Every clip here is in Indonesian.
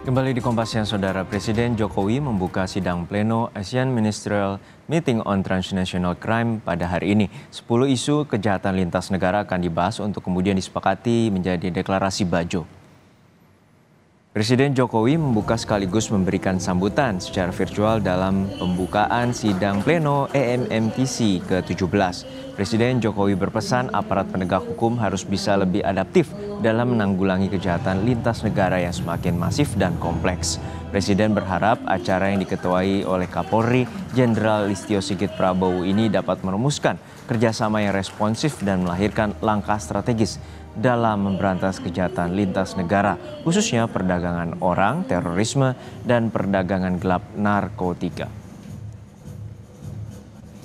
Kembali di Kompas yang Saudara Presiden Jokowi membuka sidang pleno Asian Ministerial Meeting on Transnational Crime pada hari ini. 10 isu kejahatan lintas negara akan dibahas untuk kemudian disepakati menjadi deklarasi Bajo. Presiden Jokowi membuka sekaligus memberikan sambutan secara virtual dalam pembukaan sidang pleno EMMTC ke-17. Presiden Jokowi berpesan aparat penegak hukum harus bisa lebih adaptif dalam menanggulangi kejahatan lintas negara yang semakin masif dan kompleks. Presiden berharap acara yang diketuai oleh Kapolri Jenderal Listio Sigit Prabowo ini dapat merumuskan kerjasama yang responsif dan melahirkan langkah strategis dalam memberantas kejahatan lintas negara, khususnya perdagangan orang, terorisme, dan perdagangan gelap narkotika.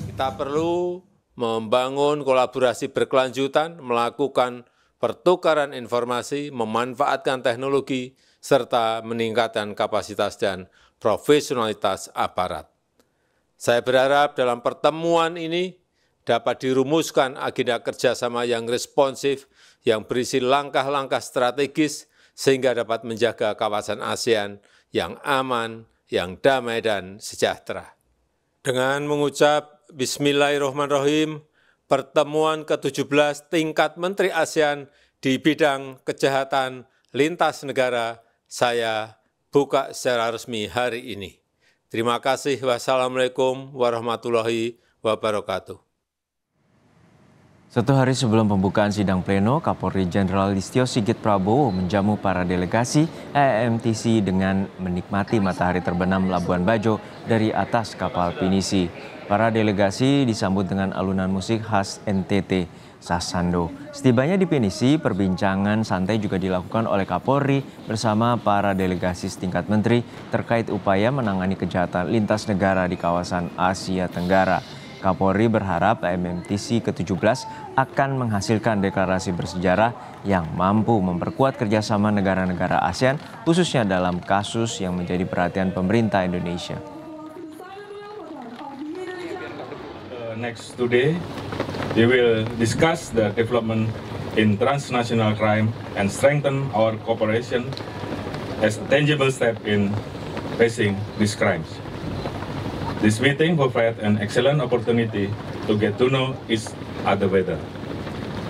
Kita perlu membangun kolaborasi berkelanjutan, melakukan pertukaran informasi, memanfaatkan teknologi, serta meningkatkan kapasitas dan profesionalitas aparat. Saya berharap dalam pertemuan ini dapat dirumuskan agenda kerjasama yang responsif yang berisi langkah-langkah strategis sehingga dapat menjaga kawasan ASEAN yang aman, yang damai, dan sejahtera. Dengan mengucap Bismillahirrahmanirrahim, pertemuan ke-17 tingkat Menteri ASEAN di bidang kejahatan lintas negara saya buka secara resmi hari ini. Terima kasih. Wassalamualaikum warahmatullahi wabarakatuh. Satu hari sebelum pembukaan sidang pleno, Kapolri Jenderal Listio Sigit Prabowo menjamu para delegasi EMTC dengan menikmati matahari terbenam Labuan Bajo dari atas kapal pinisi. Para delegasi disambut dengan alunan musik khas NTT, Sasando. Setibanya di pinisi, perbincangan santai juga dilakukan oleh Kapolri bersama para delegasi setingkat menteri terkait upaya menangani kejahatan lintas negara di kawasan Asia Tenggara. Kapolri berharap MMTC ke-17 akan menghasilkan deklarasi bersejarah yang mampu memperkuat kerjasama negara-negara ASEAN khususnya dalam kasus yang menjadi perhatian pemerintah Indonesia. Uh, next today, we will discuss the development in transnational crime and strengthen our cooperation as a tangible step in facing these crimes. This meeting provided an excellent opportunity to get to know each other better.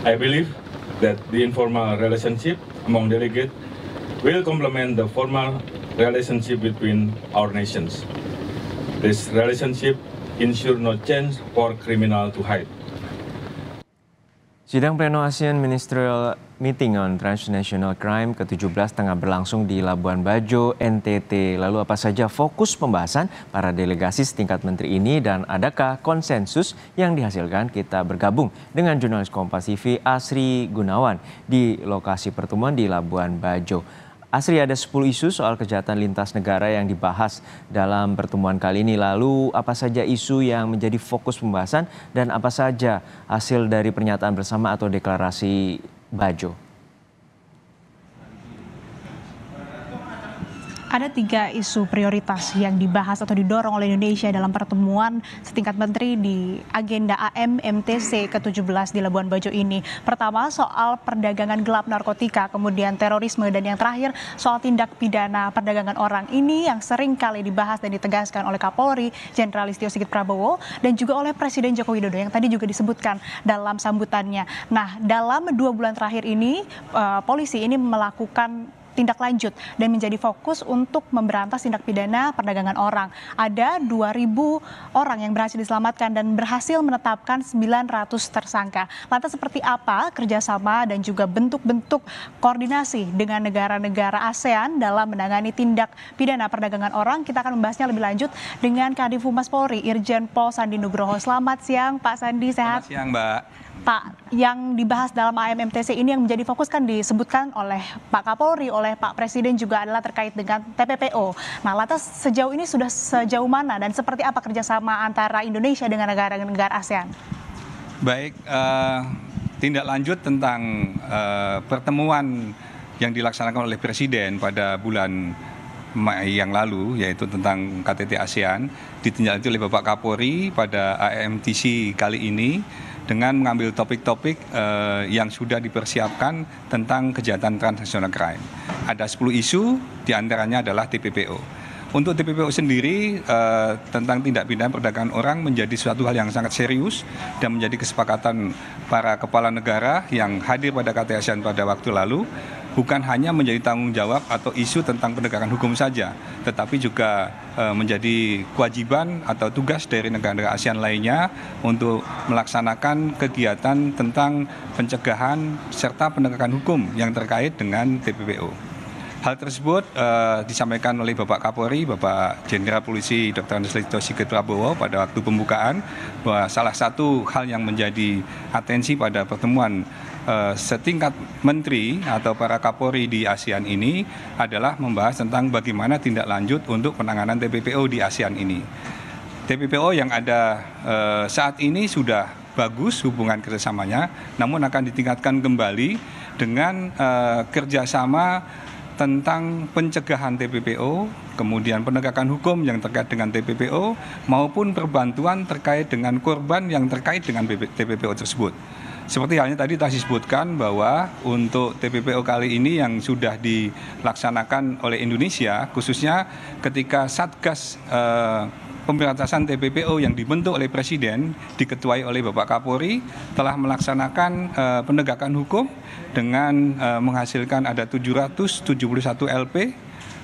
I believe that the informal relationship among delegates will complement the formal relationship between our nations. This relationship ensures no chance for criminal to hide. Sidang pleno ASEAN Ministerial Meeting on Transnational Crime ke-17 tengah berlangsung di Labuan Bajo, NTT. Lalu apa saja fokus pembahasan para delegasi setingkat menteri ini dan adakah konsensus yang dihasilkan? Kita bergabung dengan jurnalis Kompas TV Asri Gunawan di lokasi pertemuan di Labuan Bajo. Asri ada 10 isu soal kejahatan lintas negara yang dibahas dalam pertemuan kali ini. Lalu apa saja isu yang menjadi fokus pembahasan dan apa saja hasil dari pernyataan bersama atau deklarasi Bajo? ada tiga isu prioritas yang dibahas atau didorong oleh Indonesia dalam pertemuan setingkat menteri di agenda AM MTC ke-17 di Labuan Bajo ini. Pertama soal perdagangan gelap narkotika, kemudian terorisme dan yang terakhir soal tindak pidana perdagangan orang. Ini yang sering kali dibahas dan ditegaskan oleh Kapolri Jenderal Istio Sigit Prabowo dan juga oleh Presiden Joko Widodo yang tadi juga disebutkan dalam sambutannya. Nah, dalam dua bulan terakhir ini eh, polisi ini melakukan tindak lanjut dan menjadi fokus untuk memberantas tindak pidana perdagangan orang. Ada 2.000 orang yang berhasil diselamatkan dan berhasil menetapkan 900 tersangka. Lantas seperti apa kerjasama dan juga bentuk-bentuk koordinasi dengan negara-negara ASEAN dalam menangani tindak pidana perdagangan orang? Kita akan membahasnya lebih lanjut dengan Kadif Humas Polri, Irjen Pol Sandi Nugroho. Selamat siang Pak Sandi, sehat? Selamat siang Mbak. Pak, yang dibahas dalam AMMTC ini yang menjadi fokus kan disebutkan oleh Pak Kapolri, oleh Pak Presiden juga adalah terkait dengan TPPO. Nah, lantas sejauh ini sudah sejauh mana dan seperti apa kerjasama antara Indonesia dengan negara-negara ASEAN? Baik, uh, tindak lanjut tentang uh, pertemuan yang dilaksanakan oleh Presiden pada bulan Mei yang lalu yaitu tentang KTT ASEAN ditinjau oleh Bapak Kapolri pada AMTC kali ini dengan mengambil topik-topik uh, yang sudah dipersiapkan tentang kejahatan transnasional crime. Ada 10 isu, diantaranya adalah TPPO. Untuk TPPO sendiri uh, tentang tindak pidana perdagangan orang menjadi suatu hal yang sangat serius dan menjadi kesepakatan para kepala negara yang hadir pada KT ASEAN pada waktu lalu bukan hanya menjadi tanggung jawab atau isu tentang penegakan hukum saja, tetapi juga e, menjadi kewajiban atau tugas dari negara-negara ASEAN lainnya untuk melaksanakan kegiatan tentang pencegahan serta penegakan hukum yang terkait dengan TPPO. Hal tersebut uh, disampaikan oleh Bapak Kapolri, Bapak Jenderal Polisi Dr. Andes Sigit Prabowo pada waktu pembukaan bahwa salah satu hal yang menjadi atensi pada pertemuan Eh, setingkat menteri atau para kapolri di ASEAN ini adalah membahas tentang bagaimana tindak lanjut untuk penanganan TPPO di ASEAN ini. TPPO yang ada eh, saat ini sudah bagus hubungan kerjasamanya, namun akan ditingkatkan kembali dengan eh, kerjasama tentang pencegahan TPPO, kemudian penegakan hukum yang terkait dengan TPPO, maupun perbantuan terkait dengan korban yang terkait dengan TPPO tersebut. Seperti halnya tadi telah disebutkan bahwa untuk TPPO kali ini yang sudah dilaksanakan oleh Indonesia, khususnya ketika Satgas eh, pemberantasan TPPO yang dibentuk oleh Presiden, diketuai oleh Bapak Kapolri, telah melaksanakan eh, penegakan hukum dengan eh, menghasilkan ada 771 LP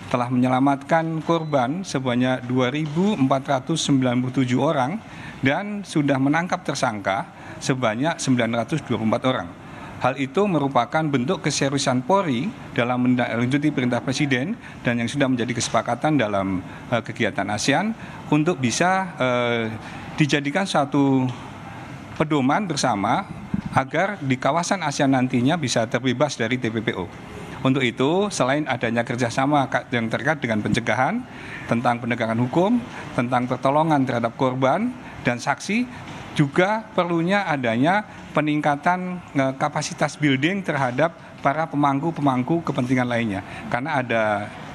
telah menyelamatkan korban sebanyak 2.497 orang dan sudah menangkap tersangka sebanyak 924 orang. Hal itu merupakan bentuk keseriusan Polri dalam menjunjungi perintah Presiden dan yang sudah menjadi kesepakatan dalam uh, kegiatan ASEAN untuk bisa uh, dijadikan satu pedoman bersama agar di kawasan ASEAN nantinya bisa terbebas dari TPPO. Untuk itu, selain adanya kerjasama yang terkait dengan pencegahan, tentang penegakan hukum, tentang pertolongan terhadap korban dan saksi, juga perlunya adanya peningkatan e, kapasitas building terhadap para pemangku-pemangku kepentingan lainnya karena ada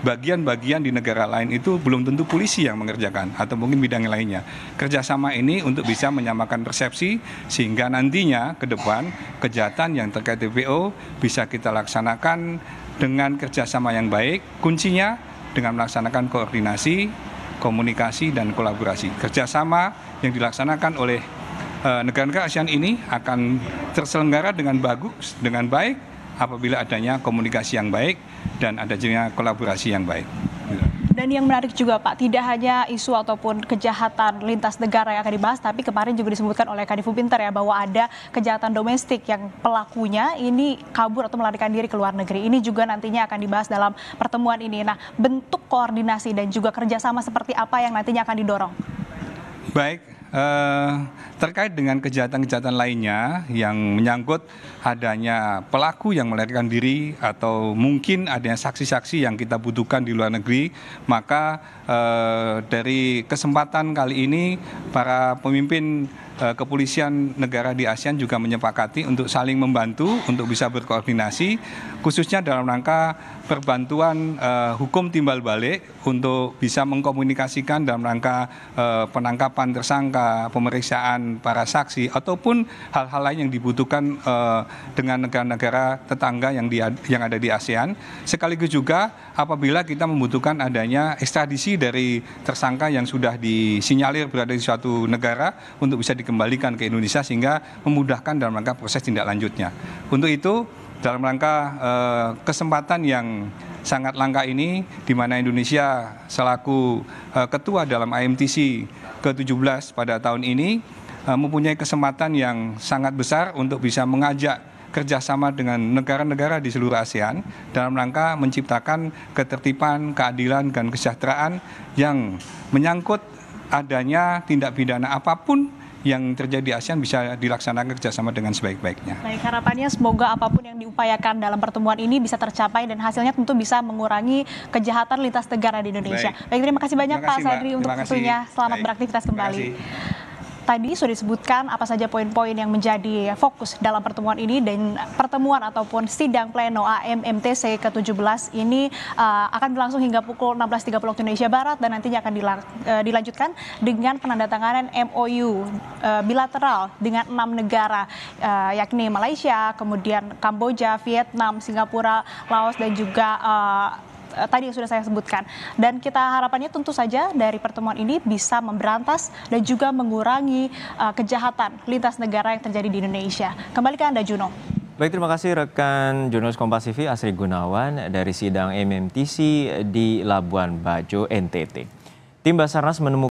bagian-bagian di negara lain itu belum tentu polisi yang mengerjakan atau mungkin bidang lainnya. Kerjasama ini untuk bisa menyamakan persepsi sehingga nantinya ke depan kejahatan yang terkait TPO bisa kita laksanakan dengan kerjasama yang baik. Kuncinya dengan melaksanakan koordinasi, komunikasi, dan kolaborasi. Kerjasama yang dilaksanakan oleh Eh, negara-negara ASEAN ini akan terselenggara dengan bagus, dengan baik apabila adanya komunikasi yang baik dan adanya kolaborasi yang baik. Dan yang menarik juga Pak, tidak hanya isu ataupun kejahatan lintas negara yang akan dibahas, tapi kemarin juga disebutkan oleh Kadifu Pinter ya, bahwa ada kejahatan domestik yang pelakunya ini kabur atau melarikan diri ke luar negeri. Ini juga nantinya akan dibahas dalam pertemuan ini. Nah, bentuk koordinasi dan juga kerjasama seperti apa yang nantinya akan didorong? Baik, Eh, terkait dengan kejahatan-kejahatan lainnya yang menyangkut adanya pelaku yang melarikan diri atau mungkin adanya saksi-saksi yang kita butuhkan di luar negeri, maka eh, dari kesempatan kali ini para pemimpin Eh, kepolisian negara di ASEAN juga menyepakati untuk saling membantu untuk bisa berkoordinasi khususnya dalam rangka perbantuan uh, hukum timbal balik untuk bisa mengkomunikasikan dalam rangka uh, penangkapan tersangka, pemeriksaan para saksi ataupun hal-hal lain yang dibutuhkan uh, dengan negara-negara tetangga yang di, yang ada di ASEAN. Sekaligus juga apabila kita membutuhkan adanya ekstradisi dari tersangka yang sudah disinyalir berada di suatu negara untuk bisa di dikembalikan ke Indonesia sehingga memudahkan dalam rangka proses tindak lanjutnya. Untuk itu dalam rangka eh, kesempatan yang sangat langka ini di mana Indonesia selaku eh, ketua dalam IMTC ke-17 pada tahun ini eh, mempunyai kesempatan yang sangat besar untuk bisa mengajak kerjasama dengan negara-negara di seluruh ASEAN dalam rangka menciptakan ketertiban, keadilan, dan kesejahteraan yang menyangkut adanya tindak pidana apapun yang terjadi di ASEAN bisa dilaksanakan kerjasama dengan sebaik-baiknya. Baik, harapannya semoga apapun yang diupayakan dalam pertemuan ini bisa tercapai dan hasilnya tentu bisa mengurangi kejahatan lintas negara di Indonesia. Baik, Baik terima kasih banyak terima kasih, Pak Sadri untuk waktunya. Selamat Baik. beraktivitas kembali. Tadi sudah disebutkan apa saja poin-poin yang menjadi fokus dalam pertemuan ini dan pertemuan ataupun sidang pleno AMMTC ke-17 ini uh, akan berlangsung hingga pukul 16.30 waktu Indonesia Barat dan nantinya akan dilang, uh, eh, dilanjutkan dengan penandatanganan MOU uh, eh, bilateral dengan enam negara uh, yakni Malaysia, kemudian Kamboja, Vietnam, Singapura, Laos dan juga uh, uh, tadi yang sudah saya sebutkan. Dan kita harapannya tentu saja dari pertemuan ini bisa memberantas dan juga mengurangi uh, kejahatan lintas negara yang terjadi di Indonesia. Kembali ke Anda Juno. Baik, terima kasih rekan jurnalis Kompas Asri Gunawan dari sidang MMTC di Labuan Bajo, NTT. Tim Basarnas menemukan